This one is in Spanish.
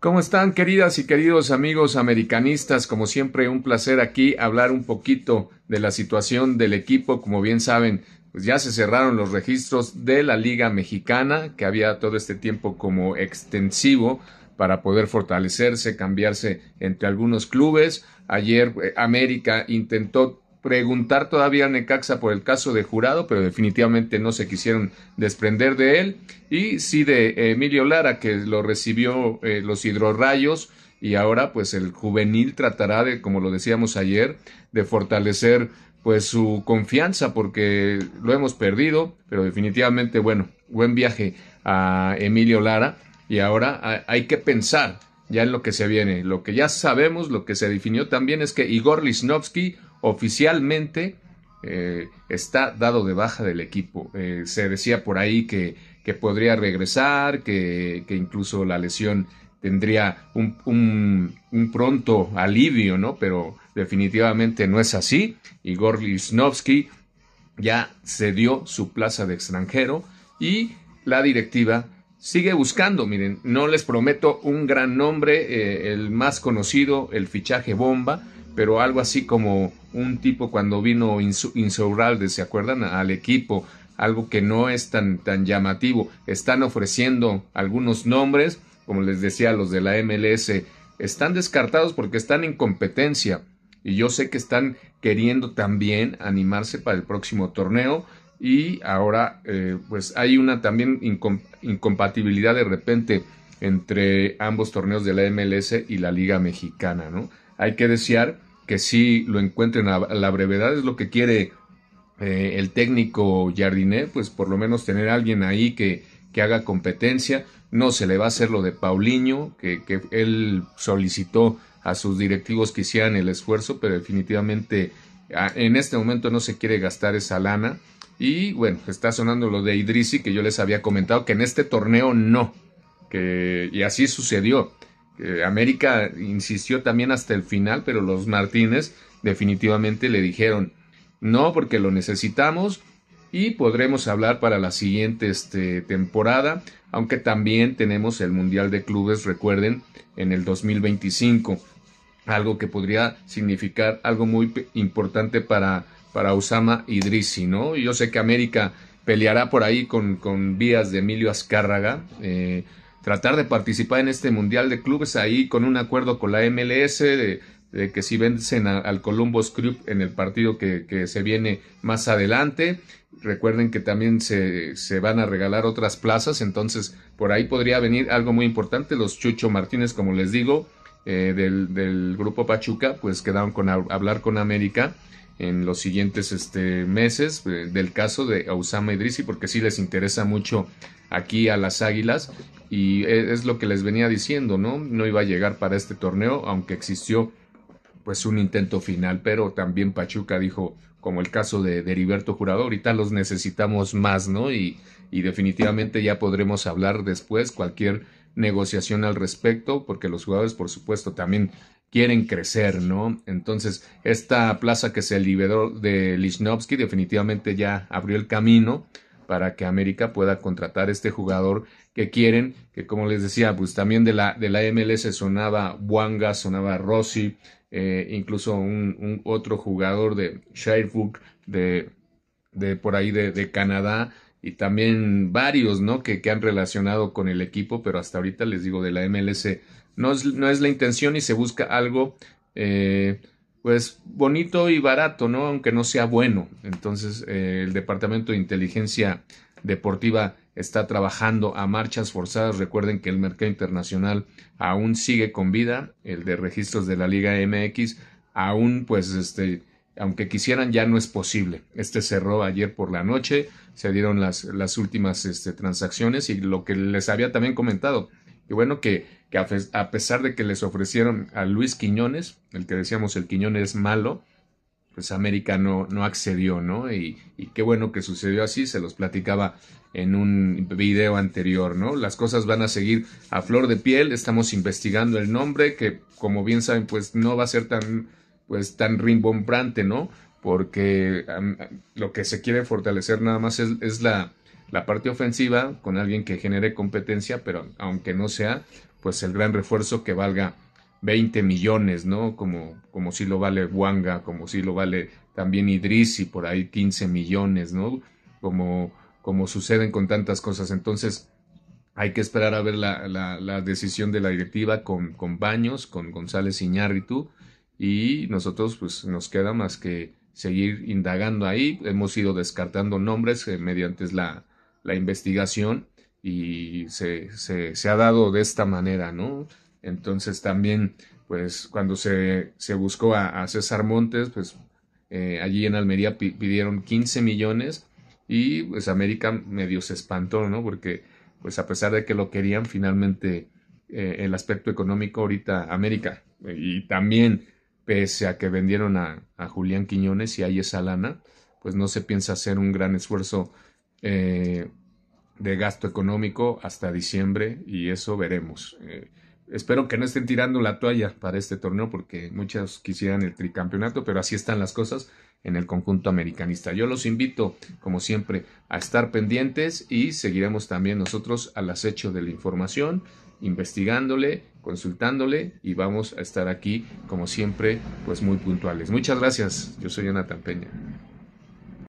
¿Cómo están queridas y queridos amigos americanistas? Como siempre, un placer aquí hablar un poquito de la situación del equipo. Como bien saben, pues ya se cerraron los registros de la Liga Mexicana, que había todo este tiempo como extensivo para poder fortalecerse, cambiarse entre algunos clubes. Ayer eh, América intentó preguntar todavía a Necaxa por el caso de Jurado, pero definitivamente no se quisieron desprender de él. Y sí de Emilio Lara, que lo recibió eh, los hidrorrayos. Y ahora, pues el juvenil tratará de, como lo decíamos ayer, de fortalecer pues su confianza, porque lo hemos perdido, pero definitivamente, bueno, buen viaje a Emilio Lara. Y ahora hay que pensar ya en lo que se viene. Lo que ya sabemos, lo que se definió también es que Igor Lisnovsky oficialmente eh, está dado de baja del equipo. Eh, se decía por ahí que, que podría regresar, que, que, incluso la lesión tendría un, un, pronto alivio, ¿no? Pero definitivamente no es así. Igor Lisnovsky ya cedió su plaza de extranjero y la directiva sigue buscando. Miren, no les prometo un gran nombre, eh, el más conocido, el fichaje bomba, pero algo así como un tipo cuando vino Insaurralde, ¿se acuerdan? Al equipo, algo que no es tan, tan llamativo. Están ofreciendo algunos nombres, como les decía, los de la MLS, están descartados porque están en competencia. Y yo sé que están queriendo también animarse para el próximo torneo. Y ahora, eh, pues hay una también incompatibilidad de repente entre ambos torneos de la MLS y la Liga Mexicana, ¿no? Hay que desear que sí lo encuentren a la brevedad, es lo que quiere eh, el técnico Jardiné, pues por lo menos tener a alguien ahí que, haga competencia, no se le va a hacer lo de Paulinho, que, él solicitó a sus directivos que hicieran el esfuerzo, pero definitivamente ah, en este momento no se quiere gastar esa lana. Y bueno, está sonando lo de Idrisi, que yo les había comentado que en este torneo no, que, y así sucedió. América insistió también hasta el final, pero los Martínez definitivamente le dijeron no porque lo necesitamos y podremos hablar para la siguiente este, temporada, aunque también tenemos el Mundial de Clubes, recuerden, en el 2025, algo que podría significar algo muy importante para, para Usama Idrisi, ¿no? Yo sé que América peleará por ahí con, con vías de Emilio Azcárraga, eh, tratar de participar en este Mundial de Clubes ahí con un acuerdo con la MLS de, que si vencen al Columbus Club en el partido que, se viene más adelante. Recuerden que también se, se, van a regalar otras plazas, entonces por ahí podría venir algo muy importante. Los Chucho Martínez, como les digo, eh, del, grupo Pachuca, pues quedaron con hablar con América en los siguientes este, meses eh, del caso de Osama Idrisi, porque sí les interesa mucho aquí a las Águilas y e, es lo que les venía diciendo, ¿no? No iba a llegar para este torneo, aunque existió pues un intento final, pero también Pachuca dijo, como el caso de, de Heriberto Jurado, ahorita los necesitamos más, ¿no? Y, y definitivamente ya podremos hablar después cualquier negociación al respecto, porque los jugadores, por supuesto, también quieren crecer, ¿no? Entonces, esta plaza que se liberó de Lichnowsky definitivamente ya abrió el camino para que América pueda contratar este jugador que quieren, que como les decía, pues también de la, de la MLS sonaba Wanga, sonaba Rossi, eh, incluso un, otro jugador de Shirefuk, de, de por ahí de, Canadá, y también varios, ¿no? Que, han relacionado con el equipo, pero hasta ahorita les digo de la MLS. No es, no es la intención y se busca algo eh, pues bonito y barato, ¿no? Aunque no sea bueno. Entonces, eh, el Departamento de Inteligencia Deportiva está trabajando a marchas forzadas. Recuerden que el mercado internacional aún sigue con vida, el de registros de la Liga MX, aún pues este, aunque quisieran ya no es posible. Este cerró ayer por la noche, se dieron las, las últimas este, transacciones y lo que les había también comentado. Y bueno, que que a pesar de que les ofrecieron a Luis Quiñones, el que decíamos el Quiñones es malo, pues América no, accedió, ¿no? Y, qué bueno que sucedió así, se los platicaba en un video anterior, ¿no? Las cosas van a seguir a flor de piel, estamos investigando el nombre, que como bien saben, pues no va a ser tan, pues tan rimbombrante ¿no? Porque lo que se quiere fortalecer nada más es, es la, la parte ofensiva con alguien que genere competencia, pero aunque no sea pues el gran refuerzo que valga 20 millones, ¿no? Como, como si lo vale Wanga, como si lo vale también y por ahí 15 millones, ¿no? Como, como suceden con tantas cosas. Entonces, hay que esperar a ver la, la, decisión de la directiva con, con Baños, con González Iñárritu, y nosotros, pues, nos queda más que seguir indagando ahí. Hemos ido descartando nombres eh, mediante la, la investigación y se, se, ha dado de esta manera, ¿no? Entonces también, pues cuando se, se buscó a, César Montes, pues eh, allí en Almería pidieron 15 millones y pues América medio se espantó, ¿no? Porque pues a pesar de que lo querían, finalmente eh, el aspecto económico ahorita América eh, y también pese a que vendieron a, a Julián Quiñones y a esa lana, pues no se piensa hacer un gran esfuerzo eh, de gasto económico hasta diciembre y eso veremos. Eh, espero que no estén tirando la toalla para este torneo porque muchos quisieran el tricampeonato, pero así están las cosas en el conjunto americanista. Yo los invito, como siempre, a estar pendientes y seguiremos también nosotros al acecho de la información, investigándole, consultándole y vamos a estar aquí, como siempre, pues muy puntuales. Muchas gracias. Yo soy Ana Peña.